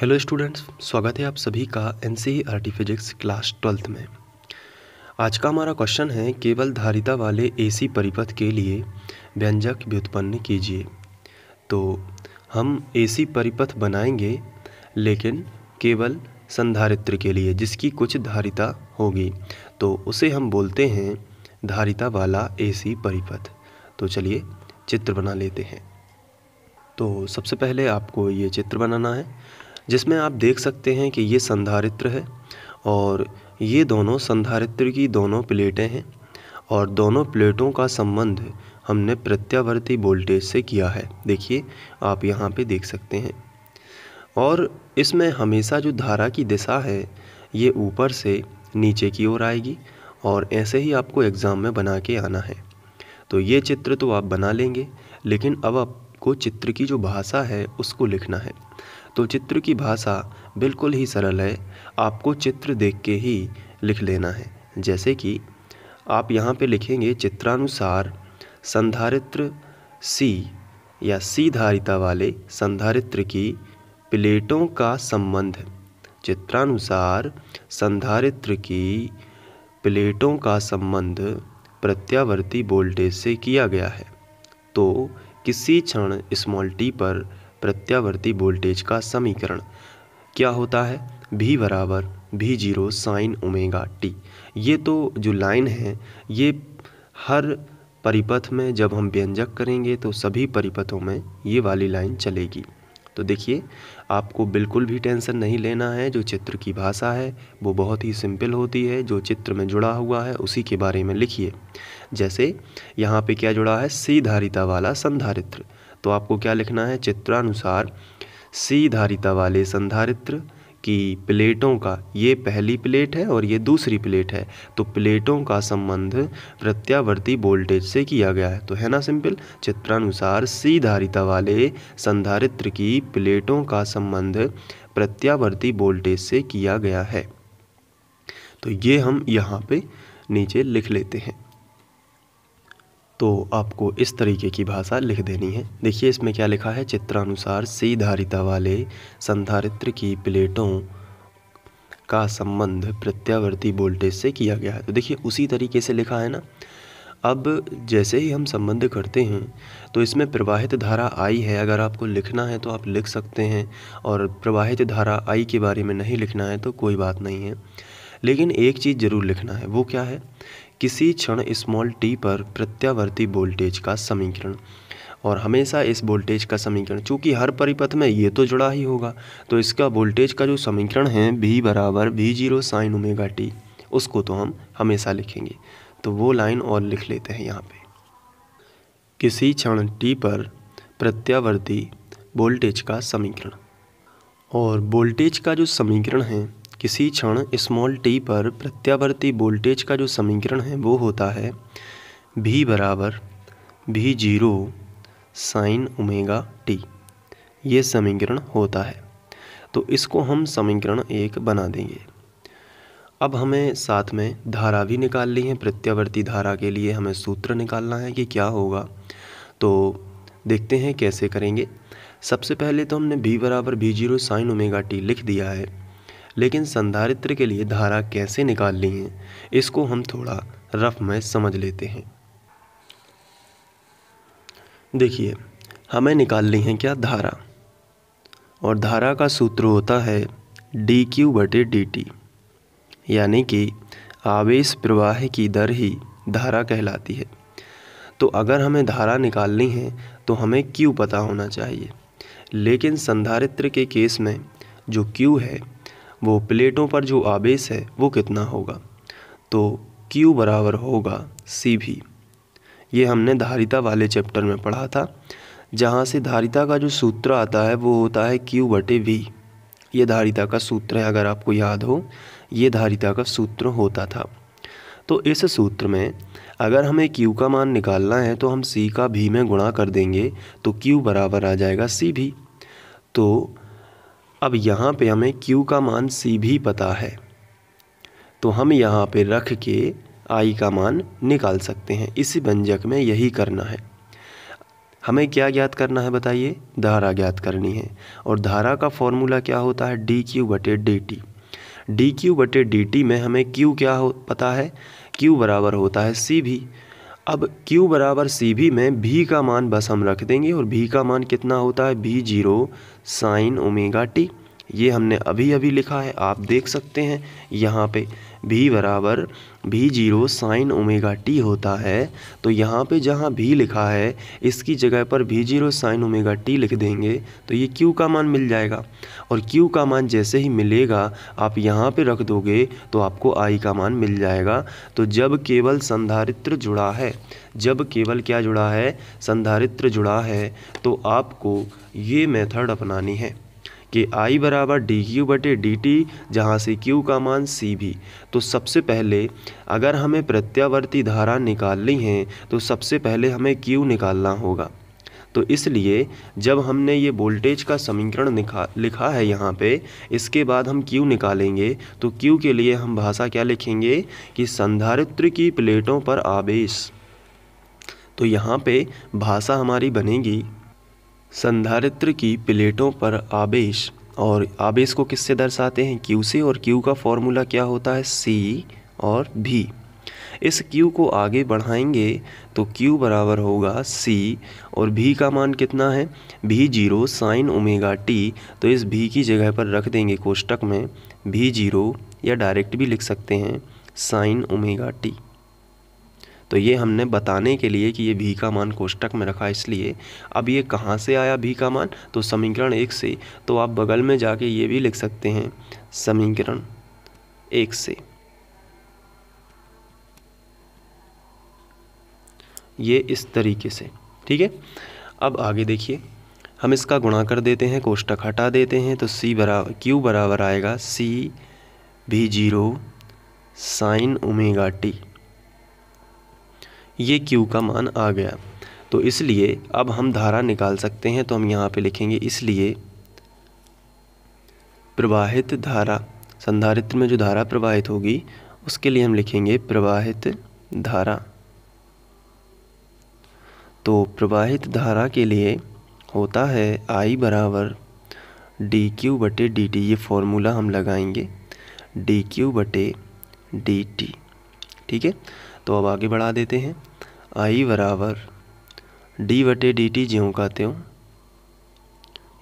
hello students स्वागत है आप सभी का एन सी फिजिक्स क्लास ट्वेल्थ में आज का हमारा क्वेश्चन है केवल धारिता वाले एसी परिपथ के लिए व्यंजक व्युत्पन्न कीजिए तो हम एसी परिपथ बनाएंगे लेकिन केवल संधारित्र के लिए जिसकी कुछ धारिता होगी तो उसे हम बोलते हैं धारिता वाला एसी परिपथ तो चलिए चित्र बना लेते हैं तो सबसे पहले आपको ये चित्र बनाना है जिसमें आप देख सकते हैं कि ये संधारित्र है और ये दोनों संधारित्र की दोनों प्लेटें हैं और दोनों प्लेटों का संबंध हमने प्रत्यावर्ती वोल्टेज से किया है देखिए आप यहाँ पे देख सकते हैं और इसमें हमेशा जो धारा की दिशा है ये ऊपर से नीचे की ओर आएगी और ऐसे ही आपको एग्ज़ाम में बना के आना है तो ये चित्र तो आप बना लेंगे लेकिन अब आपको चित्र की जो भाषा है उसको लिखना है तो चित्र की भाषा बिल्कुल ही सरल है आपको चित्र देख के ही लिख लेना है जैसे कि आप यहाँ पे लिखेंगे चित्रानुसार संधारित्र सी या सी धारिता वाले संधारित्र की प्लेटों का संबंध चित्रानुसार संधारित्र की प्लेटों का संबंध प्रत्यावर्ती वोल्टेज से किया गया है तो किसी क्षण स्मॉल टी पर प्रत्यावर्ती वोल्टेज का समीकरण क्या होता है भी बराबर भी जीरो साइन ओमेगा टी ये तो जो लाइन है ये हर परिपथ में जब हम व्यंजक करेंगे तो सभी परिपथों में ये वाली लाइन चलेगी तो देखिए आपको बिल्कुल भी टेंशन नहीं लेना है जो चित्र की भाषा है वो बहुत ही सिंपल होती है जो चित्र में जुड़ा हुआ है उसी के बारे में लिखिए जैसे यहाँ पे क्या जुड़ा है सीधारिता वाला संधारित्र तो आपको क्या लिखना है चित्रानुसार सी धारिता वाले संधारित्र की प्लेटों का ये पहली प्लेट है और ये दूसरी प्लेट है तो प्लेटों का संबंध प्रत्यावर्ती वोल्टेज से किया गया है तो है ना सिंपल चित्रानुसार सी धारिता वाले संधारित्र की प्लेटों का संबंध प्रत्यावर्ती वोल्टेज से किया गया है तो ये हम यहाँ पे नीचे लिख लेते हैं तो आपको इस तरीके की भाषा लिख देनी है देखिए इसमें क्या लिखा है चित्रानुसार सी धारिता वाले संधारित्र की प्लेटों का संबंध प्रत्यावर्ती वोल्टेज से किया गया है तो देखिए उसी तरीके से लिखा है ना अब जैसे ही हम संबंध करते हैं तो इसमें प्रवाहित धारा आई है अगर आपको लिखना है तो आप लिख सकते हैं और प्रवाहित धारा आई के बारे में नहीं लिखना है तो कोई बात नहीं है लेकिन एक चीज़ ज़रूर लिखना है वो क्या है किसी क्षण स्मॉल टी पर प्रत्यावर्ती वोल्टेज का समीकरण और हमेशा इस वोल्टेज का समीकरण चूँकि हर परिपथ में ये तो जुड़ा ही होगा तो इसका वोल्टेज का जो समीकरण है भी बराबर भी जीरो साइन उमेगा टी उसको तो हम हमेशा लिखेंगे तो वो लाइन और लिख लेते हैं यहाँ पे किसी क्षण टी पर प्रत्यावर्ती वोल्टेज का समीकरण और वोल्टेज का जो समीकरण है किसी क्षण स्मॉल टी पर प्रत्यावर्ती वोल्टेज का जो समीकरण है वो होता है भी बराबर भी जीरो साइन ओमेगा टी ये समीकरण होता है तो इसको हम समीकरण एक बना देंगे अब हमें साथ में धारा भी निकालनी है प्रत्यावर्ती धारा के लिए हमें सूत्र निकालना है कि क्या होगा तो देखते हैं कैसे करेंगे सबसे पहले तो हमने भी बराबर भी जीरो साइन ओमेगा टी लिख दिया है लेकिन संधारित्र के लिए धारा कैसे निकालनी है इसको हम थोड़ा रफ में समझ लेते हैं देखिए हमें निकालनी है क्या धारा और धारा का सूत्र होता है डी क्यू बटे डी टी यानी कि आवेश प्रवाह की दर ही धारा कहलाती है तो अगर हमें धारा निकालनी है तो हमें क्यू पता होना चाहिए लेकिन संधारित्र के केस में जो क्यू है वो प्लेटों पर जो आवेश है वो कितना होगा तो Q बराबर होगा सी भी ये हमने धारिता वाले चैप्टर में पढ़ा था जहाँ से धारिता का जो सूत्र आता है वो होता है Q बटे वी ये धारिता का सूत्र है अगर आपको याद हो ये धारिता का सूत्र होता था तो इस सूत्र में अगर हमें Q का मान निकालना है तो हम C का भी में गुणा कर देंगे तो Q बराबर आ जाएगा C भी तो अब यहाँ पे हमें q का मान c भी पता है तो हम यहाँ पे रख के i का मान निकाल सकते हैं इसी व्यंजक में यही करना है हमें क्या ज्ञात करना है बताइए धारा ज्ञात करनी है और धारा का फॉर्मूला क्या होता है डी क्यू बटे डी टी डी क्यू बटे डी टी में हमें क्यू क्या हो पता है क्यू बराबर होता है सी भी अब q बराबर सी भी में भी का मान बस हम रख देंगे और भी का मान कितना होता है भी जीरो साइन ओमेगा टी ये हमने अभी अभी लिखा है आप देख सकते हैं यहाँ पे भी बराबर भी जीरो साइन ओमेगा टी होता है तो यहाँ पे जहाँ भी लिखा है इसकी जगह पर भी जीरो साइन ओमेगा टी लिख देंगे तो ये क्यू का मान मिल जाएगा और क्यू का मान जैसे ही मिलेगा आप यहाँ पे रख दोगे तो आपको आई का मान मिल जाएगा तो जब केवल संधारित्र जुड़ा है जब केवल क्या जुड़ा है संधारित्र जुड़ा है तो आपको ये मेथड अपनानी है कि आई बराबर डी क्यू बटे डी टी जहाँ से क्यू का मान सी भी तो सबसे पहले अगर हमें प्रत्यावर्ती धारा निकालनी है तो सबसे पहले हमें क्यू निकालना होगा तो इसलिए जब हमने ये वोल्टेज का समीकरण लिखा लिखा है यहाँ पे इसके बाद हम क्यू निकालेंगे तो क्यू के लिए हम भाषा क्या लिखेंगे कि संधारित्र की प्लेटों पर आवेश तो यहाँ पे भाषा हमारी बनेगी संधारित्र की प्लेटों पर आवेश और आवेश को किससे दर्शाते हैं क्यू से और क्यू का फॉर्मूला क्या होता है सी और भी इस क्यू को आगे बढ़ाएंगे तो क्यू बराबर होगा सी और भी का मान कितना है भी जीरो साइन ओमेगा टी तो इस भी की जगह पर रख देंगे कोष्टक में भी जीरो या डायरेक्ट भी लिख सकते हैं साइन ओमेगा टी तो ये हमने बताने के लिए कि ये भी का मान कोष्टक में रखा इसलिए अब ये कहाँ से आया भी का मान तो समीकरण एक से तो आप बगल में जाके ये भी लिख सकते हैं समीकरण एक से ये इस तरीके से ठीक है अब आगे देखिए हम इसका गुणा कर देते हैं कोष्टक हटा देते हैं तो सी बराबर क्यू बराबर आएगा सी भी जीरो साइन ओमेगा टी ये Q का मान आ गया तो इसलिए अब हम धारा निकाल सकते हैं तो हम यहाँ पे लिखेंगे इसलिए प्रवाहित धारा संधारित्र में जो धारा प्रवाहित होगी उसके लिए हम लिखेंगे प्रवाहित धारा तो प्रवाहित धारा के लिए होता है I बराबर डी क्यू बटे डी टी ये फॉर्मूला हम लगाएंगे डी क्यू बटे डी टी ठीक है तो अब आगे बढ़ा देते हैं आई बराबर डी बटे डी टी ज्यों का त्यों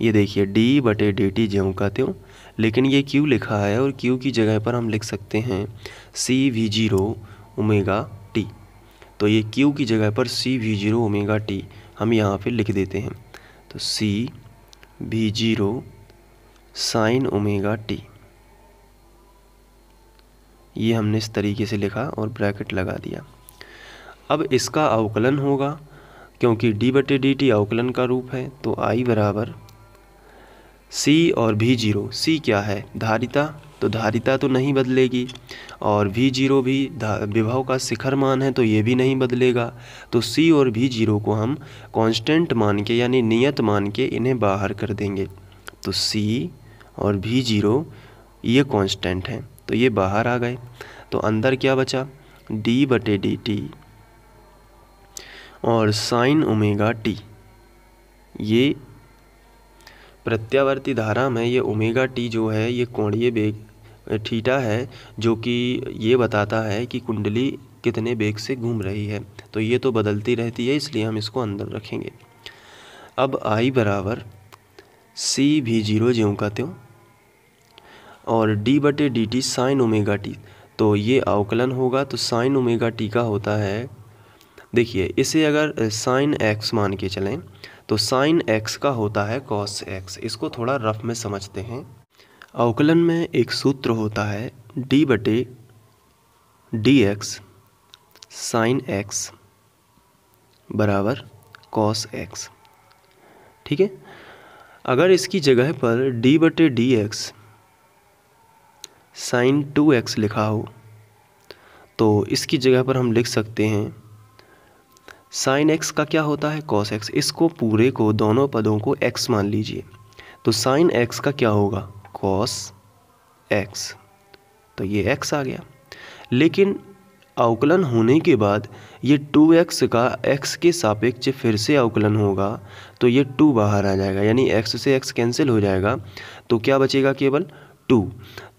ये देखिए डी बटे डी टी ज्यों का त्यों लेकिन ये क्यू लिखा है और क्यू की जगह पर हम लिख सकते हैं C V zero omega T तो ये क्यू की जगह पर C V zero omega T हम यहाँ पे लिख देते हैं तो C V zero sine omega T ये हमने इस तरीके से लिखा और ब्रैकेट लगा दिया अब इसका अवकलन होगा क्योंकि डी बटे डी टी अवकलन का रूप है तो आई बराबर सी और भी जीरो सी क्या है धारिता तो धारिता तो नहीं बदलेगी और भी जीरो भी विभव का शिखर मान है तो ये भी नहीं बदलेगा तो सी और भी जीरो को हम कांस्टेंट मान के यानी नियत मान के इन्हें बाहर कर देंगे तो सी और भी जीरो ये कांस्टेंट हैं तो ये बाहर आ गए तो अंदर क्या बचा डी बटे डी टी और साइन ओमेगा टी ये प्रत्यावर्ती धारा में ये ओमेगा टी जो है ये कोणीय बेग ठीटा है जो कि ये बताता है कि कुंडली कितने बेग से घूम रही है तो ये तो बदलती रहती है इसलिए हम इसको अंदर रखेंगे अब आई बराबर सी भी जीरो ज्यों का त्यों और डी बटे D T sine omega T तो ये अवकलन होगा तो साइन ओमेगा टी का होता है देखिए इसे अगर साइन एक्स मान के चलें तो साइन एक्स का होता है कॉस एक्स इसको थोड़ा रफ में समझते हैं अवकलन में एक सूत्र होता है डी बटे डी एक्स साइन एक्स बराबर कॉस एक्स ठीक है अगर इसकी जगह पर डी बटे D X sine two X लिखा हो तो इसकी जगह पर हम लिख सकते हैं साइन एक्स का क्या होता है कॉस एक्स इसको पूरे को दोनों पदों को एक्स मान लीजिए तो साइन एक्स का क्या होगा कॉस एक्स तो ये एक्स आ गया लेकिन अवकलन होने के बाद ये टू एक्स का एक्स के सापेक्ष फिर से अवकलन होगा तो ये टू बाहर आ जाएगा यानी एक्स से एक्स कैंसिल हो जाएगा तो क्या बचेगा केवल टू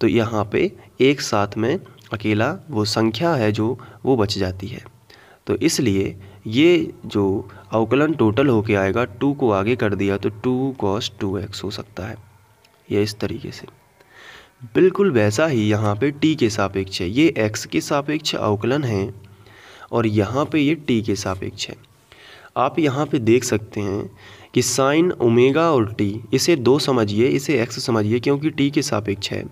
तो यहाँ पे एक साथ में अकेला वो संख्या है जो वो बच जाती है तो इसलिए ये जो अवकलन टोटल होके आएगा टू को आगे कर दिया तो टू कॉस टू एक्स हो सकता है ये इस तरीके से बिल्कुल वैसा ही यहाँ पे टी के सापेक्ष है ये एक्स के सापेक्ष अवकलन है और यहाँ पे ये टी के सापेक्ष है आप यहाँ पे देख सकते हैं कि साइन ओमेगा और टी इसे दो समझिए इसे एक्स समझिए क्योंकि टी के सापेक्ष है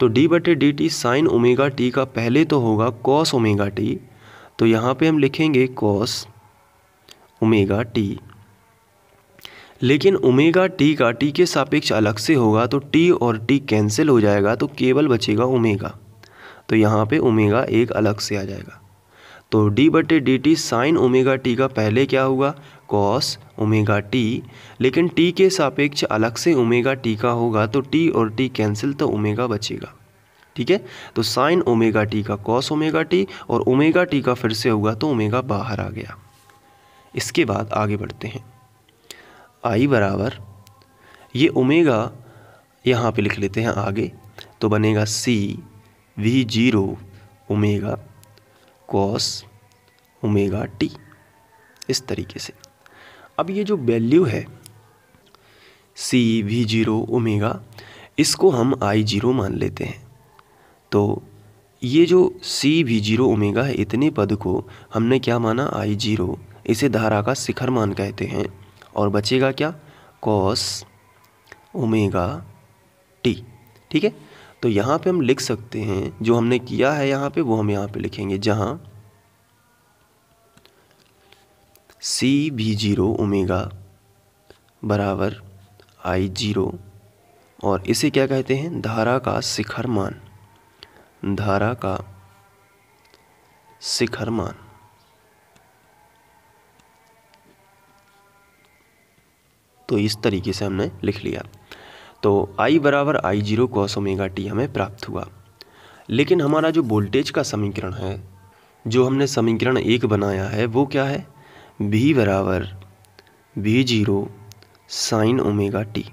तो डी बटे D T sine omega T का पहले तो होगा कॉस ओमेगा टी तो यहाँ पे हम लिखेंगे कॉस ओमेगा टी लेकिन ओमेगा टी का टी के सापेक्ष अलग से होगा तो टी और टी कैंसिल हो जाएगा तो केवल बचेगा ओमेगा तो यहाँ पे ओमेगा एक अलग से आ जाएगा तो डी बटे D T sine omega T का पहले क्या होगा कॉस ओमेगा टी लेकिन टी के सापेक्ष अलग से ओमेगा टी का होगा तो टी और टी कैंसिल तो ओमेगा बचेगा ठीक है तो साइन ओमेगा टी का कॉस ओमेगा टी और ओमेगा टी का फिर से होगा तो ओमेगा बाहर आ गया इसके बाद आगे बढ़ते हैं आई बराबर ये ओमेगा यहाँ पे लिख लेते हैं आगे तो बनेगा C V zero omega cos omega T इस तरीके से अब ये जो वैल्यू है सी वी जीरो ओमेगा इसको हम आई जीरो मान लेते हैं तो ये जो सी वी जीरो ओमेगा है इतने पद को हमने क्या माना आई जीरो इसे धारा का शिखर मान कहते हैं और बचेगा क्या कॉस ओमेगा टी ठीक है तो यहाँ पे हम लिख सकते हैं जो हमने किया है यहाँ पे वो हम यहाँ पे लिखेंगे जहाँ सी भी जीरो ओमेगा बराबर आई जीरो और इसे क्या कहते हैं धारा का शिखर मान धारा का शिखर मान तो इस तरीके से हमने लिख लिया तो I बराबर I zero cos omega T हमें प्राप्त हुआ लेकिन हमारा जो वोल्टेज का समीकरण है जो हमने समीकरण एक बनाया है वो क्या है भी बराबर B zero sine omega T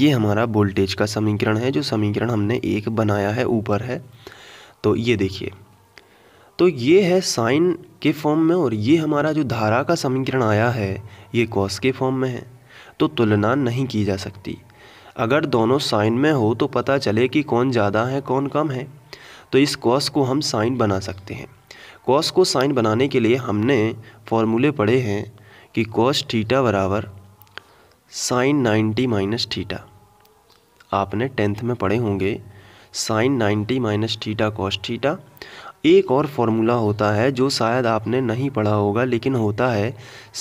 ये हमारा वोल्टेज का समीकरण है जो समीकरण हमने एक बनाया है ऊपर है तो ये देखिए तो ये है साइन के फॉर्म में और ये हमारा जो धारा का समीकरण आया है ये कॉस के फॉर्म में है तो तुलना नहीं की जा सकती अगर दोनों साइन में हो तो पता चले कि कौन ज़्यादा है कौन कम है तो इस कॉस को हम साइन बना सकते हैं कॉस को साइन बनाने के लिए हमने फॉर्मूले पढ़े हैं कि कॉस थीटा बराबर साइन नाइन्टी माइनस थीटा आपने टेंथ में पढ़े होंगे sine ninety minus theta cos theta एक और फार्मूला होता है जो शायद आपने नहीं पढ़ा होगा लेकिन होता है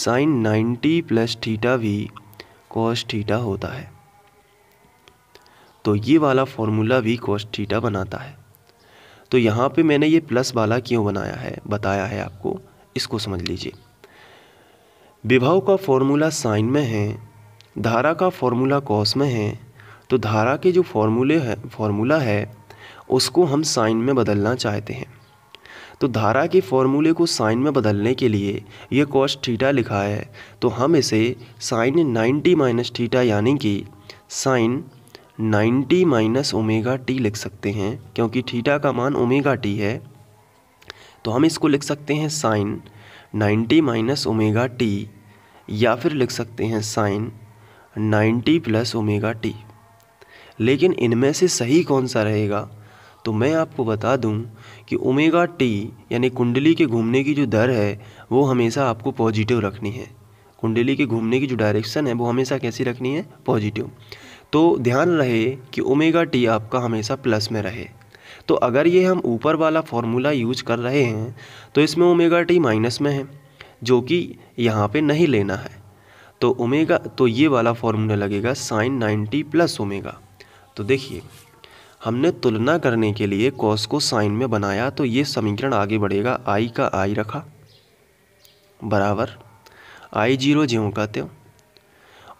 साइन नाइन्टी प्लस थीटा भी कॉस थीटा होता है तो ये वाला फार्मूला भी कॉस थीटा बनाता है तो यहाँ पे मैंने ये प्लस वाला क्यों बनाया है बताया है आपको इसको समझ लीजिए विभव का फॉर्मूला साइन में है धारा का फॉर्मूला कॉस में है तो धारा के जो फॉर्मूले है फॉर्मूला है उसको हम साइन में बदलना चाहते हैं तो धारा के फॉर्मूले को साइन में बदलने के लिए ये कॉस थीटा लिखा है तो हम इसे साइन नाइन्टी माइनस थीटा यानी कि साइन 90 माइनस ओमेगा टी लिख सकते हैं क्योंकि थीटा का मान ओमेगा टी है तो हम इसको लिख सकते हैं साइन 90 माइनस ओमेगा टी या फिर लिख सकते हैं साइन 90 प्लस ओमेगा टी लेकिन इनमें से सही कौन सा रहेगा तो मैं आपको बता दूं कि ओमेगा टी यानी कुंडली के घूमने की जो दर है वो हमेशा आपको पॉजिटिव रखनी है कुंडली के घूमने की जो डायरेक्शन है वो हमेशा कैसी रखनी है पॉजिटिव तो ध्यान रहे कि ओमेगा टी आपका हमेशा प्लस में रहे तो अगर ये हम ऊपर वाला फॉर्मूला यूज कर रहे हैं तो इसमें ओमेगा टी माइनस में है जो कि यहाँ पे नहीं लेना है तो ओमेगा तो ये वाला फॉर्मूला लगेगा साइन नाइन्टी प्लस ओमेगा तो देखिए हमने तुलना करने के लिए कॉस को साइन में बनाया तो ये समीकरण आगे बढ़ेगा आई का आई रखा बराबर आई जीरो ज्यों का त्यों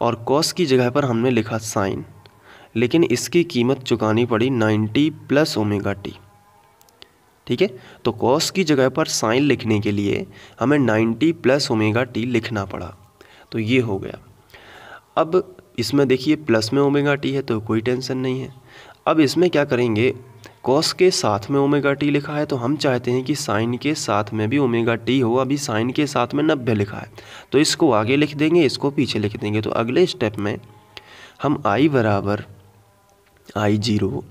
और कॉस की जगह पर हमने लिखा साइन लेकिन इसकी कीमत चुकानी पड़ी 90 प्लस ओमेगा टी ठीक है तो कॉस की जगह पर साइन लिखने के लिए हमें 90 प्लस ओमेगा टी लिखना पड़ा तो ये हो गया अब इसमें देखिए प्लस में ओमेगा टी है तो कोई टेंशन नहीं है अब इसमें क्या करेंगे कॉस के साथ में ओमेगा टी लिखा है तो हम चाहते हैं कि साइन के साथ में भी ओमेगा टी हो अभी साइन के साथ में नब्बे लिखा है तो इसको आगे लिख देंगे इसको पीछे लिख देंगे तो अगले स्टेप में हम आई बराबर आई जीरो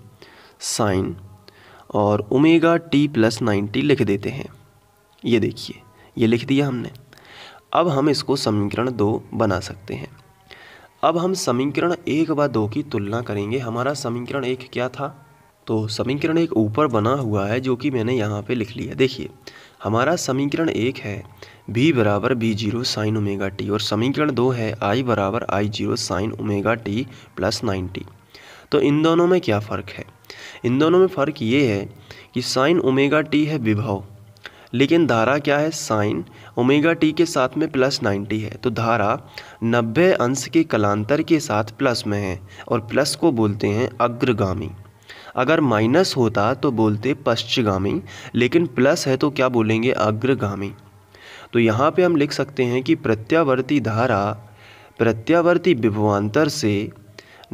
साइन और ओमेगा टी प्लस नाइन्टी लिख देते हैं ये देखिए ये लिख दिया हमने अब हम इसको समीकरण दो बना सकते हैं अब हम समीकरण एक व दो की तुलना करेंगे हमारा समीकरण एक क्या था तो समीकरण एक ऊपर बना हुआ है जो कि मैंने यहाँ पे लिख लिया देखिए हमारा समीकरण एक है b बराबर B zero sine omega T और समीकरण दो है i बराबर I zero sine omega T plus ninety तो इन दोनों में क्या फ़र्क है इन दोनों में फ़र्क ये है कि साइन ओमेगा टी है विभव लेकिन धारा क्या है साइन ओमेगा टी के साथ में प्लस नाइन्टी है तो धारा नब्बे अंश के कलांतर के साथ प्लस में है और प्लस को बोलते हैं अग्रगामी अगर माइनस होता तो बोलते पश्चगामी लेकिन प्लस है तो क्या बोलेंगे अग्रगामी तो यहाँ पे हम लिख सकते हैं कि प्रत्यावर्ती धारा प्रत्यावर्ती विभवान्तर से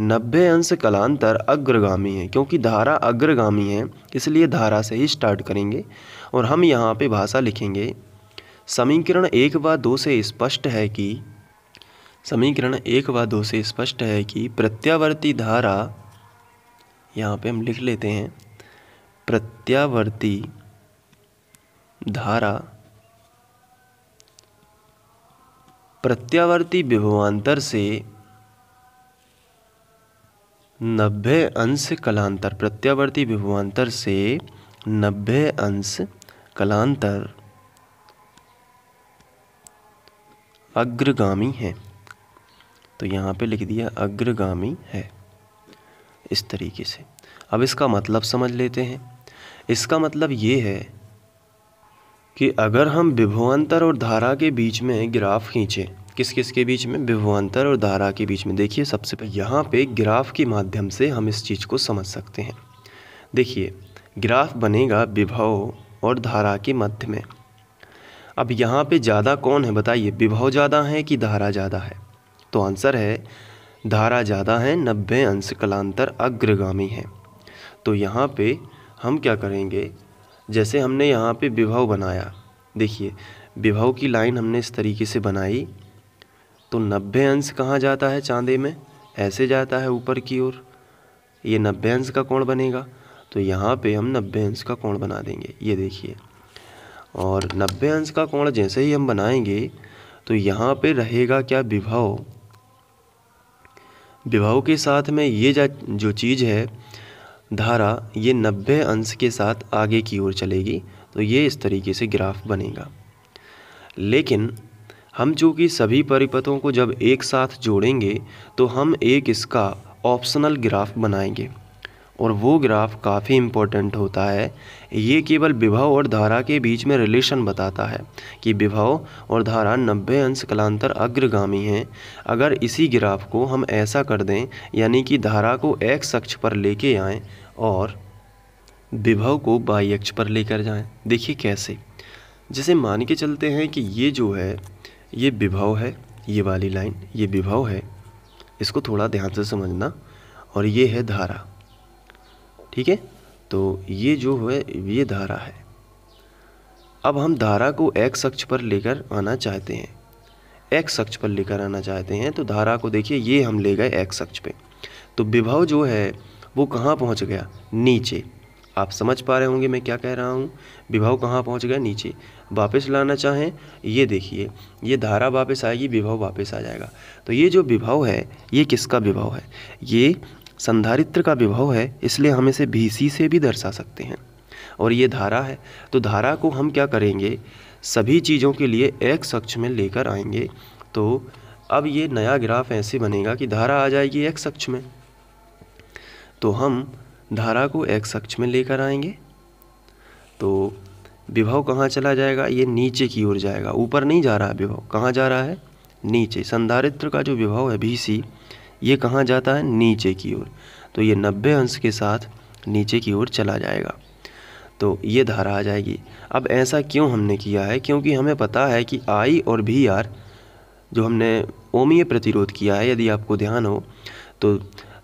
नब्बे अंश कलांतर अग्रगामी है क्योंकि धारा अग्रगामी है इसलिए धारा से ही स्टार्ट करेंगे और हम यहाँ पे भाषा लिखेंगे समीकरण एक व दो से स्पष्ट है कि समीकरण एक व दो से स्पष्ट है कि प्रत्यावर्ती धारा यहाँ पे हम लिख लेते हैं प्रत्यावर्ती धारा प्रत्यावर्ती विभवांतर से नब्बे अंश कलांतर प्रत्यावर्ती विभवांतर से नब्बे अंश कलांतर अग्रगामी है तो यहाँ पे लिख दिया अग्रगामी है इस तरीके से अब इसका मतलब समझ लेते हैं इसका मतलब ये है कि अगर हम विभवान्तर और धारा के बीच में ग्राफ खींचे किस किस के बीच में विभवान्तर और धारा के बीच में देखिए सबसे पहले यहाँ पे ग्राफ के माध्यम से हम इस चीज़ को समझ सकते हैं देखिए ग्राफ बनेगा विभव और धारा के मध्य में अब यहाँ पे ज़्यादा कौन है बताइए विभव ज़्यादा है कि धारा ज़्यादा है तो आंसर है धारा ज़्यादा है नब्बे अंश कलांतर अग्रगामी है तो यहाँ पे हम क्या करेंगे जैसे हमने यहाँ पे विभव बनाया देखिए विभव की लाइन हमने इस तरीके से बनाई तो नब्बे अंश कहाँ जाता है चांदे में ऐसे जाता है ऊपर की ओर ये नब्बे अंश का कोण बनेगा तो यहाँ पे हम नब्बे अंश का कोण बना देंगे ये देखिए और नब्बे अंश का कोण जैसे ही हम बनाएंगे तो यहाँ पे रहेगा क्या विभव विभाव के साथ में ये जो चीज़ है धारा ये नब्बे अंश के साथ आगे की ओर चलेगी तो ये इस तरीके से ग्राफ बनेगा लेकिन हम चूँकि सभी परिपथों को जब एक साथ जोड़ेंगे तो हम एक इसका ऑप्शनल ग्राफ बनाएंगे और वो ग्राफ काफ़ी इम्पोर्टेंट होता है ये केवल विभव और धारा के बीच में रिलेशन बताता है कि विभव और धारा 90 अंश कलांतर अग्रगामी हैं अगर इसी ग्राफ को हम ऐसा कर दें यानी कि धारा को एक्स अक्ष पर लेके आएँ और विभव को बाई अक्ष पर लेकर जाएं देखिए कैसे जैसे मान के चलते हैं कि ये जो है ये विभव है ये वाली लाइन ये विभव है इसको थोड़ा ध्यान से समझना और ये है धारा ठीक है तो ये जो है ये धारा है अब हम धारा को एक्स अक्ष पर लेकर आना चाहते हैं एक्स अक्ष पर लेकर आना चाहते हैं तो धारा को देखिए ये हम ले गए एक्स अक्ष पे तो विभव जो है वो कहाँ पहुँच गया नीचे आप समझ पा रहे होंगे मैं क्या कह रहा हूँ विभव कहाँ पहुँच गया नीचे वापस लाना चाहें ये देखिए ये धारा वापस आएगी विभव वापस आ जाएगा तो ये जो विभव है ये किसका विभव है ये संधारित्र का विभव है इसलिए हम इसे भी सी से भी दर्शा सकते हैं और ये धारा है तो धारा को हम क्या करेंगे सभी चीज़ों के लिए एक अक्ष में लेकर आएंगे तो अब ये नया ग्राफ ऐसे बनेगा कि धारा आ जाएगी एक अक्ष में तो हम धारा को एक अक्ष में लेकर आएंगे तो विभव कहाँ चला जाएगा ये नीचे की ओर जाएगा ऊपर नहीं जा रहा है विभव कहाँ जा रहा है नीचे संधारित्र का जो विभव है भी सी ये कहाँ जाता है नीचे की ओर तो ये नब्बे अंश के साथ नीचे की ओर चला जाएगा तो ये धारा आ जाएगी अब ऐसा क्यों हमने किया है क्योंकि हमें पता है कि आई और भी आर जो हमने ओमीय प्रतिरोध किया है यदि आपको ध्यान हो तो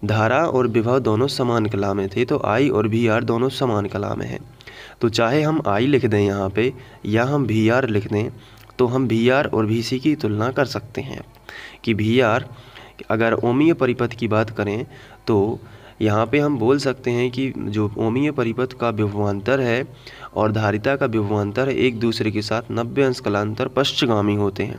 धारा और विभव दोनों समान कला में थे तो आई और भी आर दोनों समान कला में हैं तो चाहे हम आई लिख दें यहाँ पे या हम भी आर लिख दें तो हम भी आर और भी सी की तुलना कर सकते हैं कि भी आर अगर ओमीय परिपथ की बात करें तो यहाँ पे हम बोल सकते हैं कि जो ओमीय परिपथ का विभवान्तर है और धारिता का विभवान्तर एक दूसरे के साथ नब्बे अंश कलांतर पश्चगामी होते हैं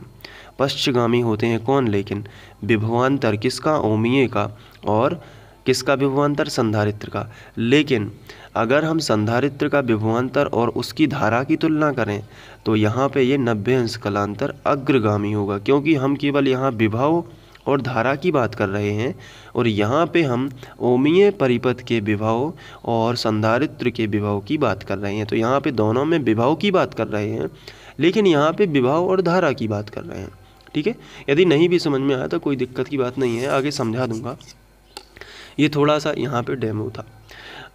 पश्चगामी होते हैं कौन लेकिन विभवान्तर किसका ओमीय का और किसका विभवान्तर संधारित्र का लेकिन अगर हम संधारित्र का विभवान्तर और उसकी धारा की तुलना करें तो यहाँ पे ये नब्बे अंश कलांतर अग्रगामी होगा क्योंकि हम केवल यहाँ विभव और धारा की बात कर रहे हैं और यहाँ पे हम ओमीय परिपथ के विभाव और संधारित्र के विभाव की बात कर रहे हैं तो यहाँ पे दोनों में विभाव की बात कर रहे हैं लेकिन यहाँ पे विभाव और धारा की बात कर रहे हैं ठीक है यदि नहीं भी समझ में आया तो कोई दिक्कत की बात नहीं है आगे समझा दूंगा ये थोड़ा सा यहाँ पर डेमो था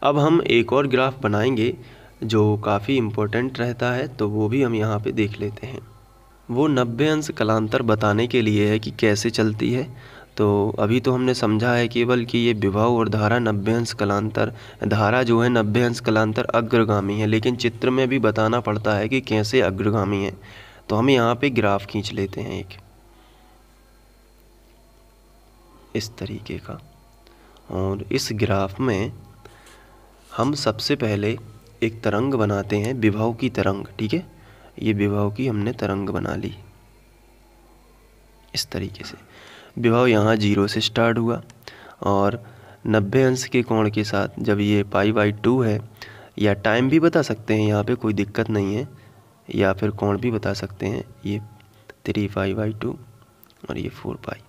अब हम एक और ग्राफ बनाएंगे जो काफ़ी इम्पोर्टेंट रहता है तो वो भी हम यहाँ पर देख लेते हैं वो नब्बे अंश कलांतर बताने के लिए है कि कैसे चलती है तो अभी तो हमने समझा है केवल कि ये विवाह और धारा नब्बे अंश कलांतर धारा जो है नब्बे अंश कलांतर अग्रगामी है लेकिन चित्र में भी बताना पड़ता है कि कैसे अग्रगामी है तो हम यहाँ पे ग्राफ खींच लेते हैं एक इस तरीके का और इस ग्राफ में हम सबसे पहले एक तरंग बनाते हैं विवाह की तरंग ठीक है ये विवाह की हमने तरंग बना ली इस तरीके से विवाह यहाँ जीरो से स्टार्ट हुआ और नब्बे अंश के कोण के साथ जब ये पाई बाई टू है या टाइम भी बता सकते हैं यहाँ पे कोई दिक्कत नहीं है या फिर कोण भी बता सकते हैं ये थ्री पाई बाई टू और ये फोर पाई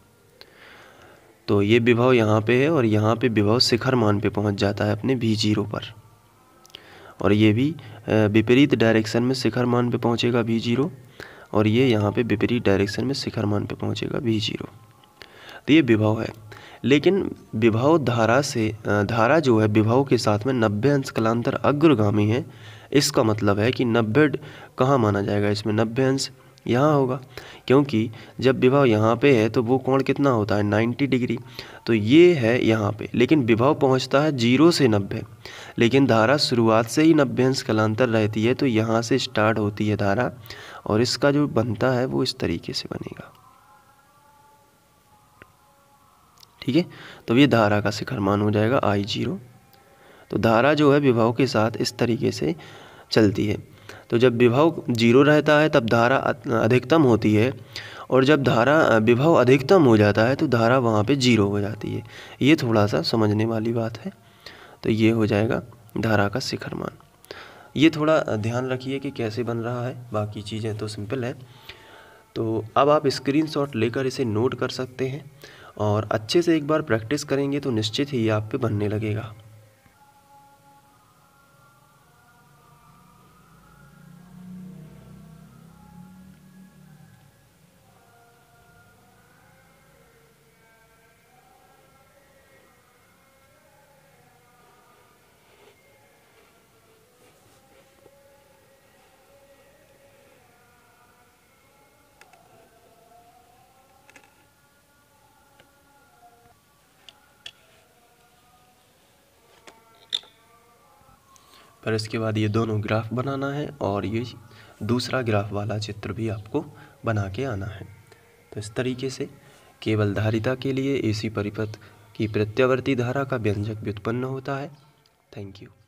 तो ये विभव यहाँ पे है और यहाँ पे विभव शिखर मान पे पहुँच जाता है अपने भी जीरो पर और ये भी विपरीत डायरेक्शन में शिखर मान पे पहुँचेगा भी जीरो और ये यहाँ पे विपरीत डायरेक्शन में शिखर मान पे पहुँचेगा भी जीरो तो ये विभव है लेकिन विभव धारा से धारा जो है विभव के साथ में नब्बे अंश कलांतर अग्रगामी है इसका मतलब है कि नब्बे कहाँ माना जाएगा इसमें नब्बे अंश यहाँ होगा क्योंकि जब विभव यहाँ पे है तो वो कोण कितना होता है 90 डिग्री तो ये है यहाँ पे लेकिन विभव पहुँचता है जीरो से नब्बे लेकिन धारा शुरुआत से ही अंश कलांतर रहती है तो यहाँ से स्टार्ट होती है धारा और इसका जो बनता है वो इस तरीके से बनेगा ठीक है तो ये धारा का शिखर मान हो जाएगा आई जीरो तो धारा जो है विभव के साथ इस तरीके से चलती है तो जब विभव जीरो रहता है तब धारा अधिकतम होती है और जब धारा विभव अधिकतम हो जाता है तो धारा वहाँ पे जीरो हो जाती है ये थोड़ा सा समझने वाली बात है तो ये हो जाएगा धारा का शिखर मान ये थोड़ा ध्यान रखिए कि कैसे बन रहा है बाकी चीज़ें तो सिंपल है तो अब आप स्क्रीनशॉट लेकर इसे नोट कर सकते हैं और अच्छे से एक बार प्रैक्टिस करेंगे तो निश्चित ही ये आप पे बनने लगेगा पर इसके बाद ये दोनों ग्राफ बनाना है और ये दूसरा ग्राफ वाला चित्र भी आपको बना के आना है तो इस तरीके से केवल धारिता के लिए इसी परिपथ की प्रत्यावर्ती धारा का व्यंजक व्युत्पन्न होता है थैंक यू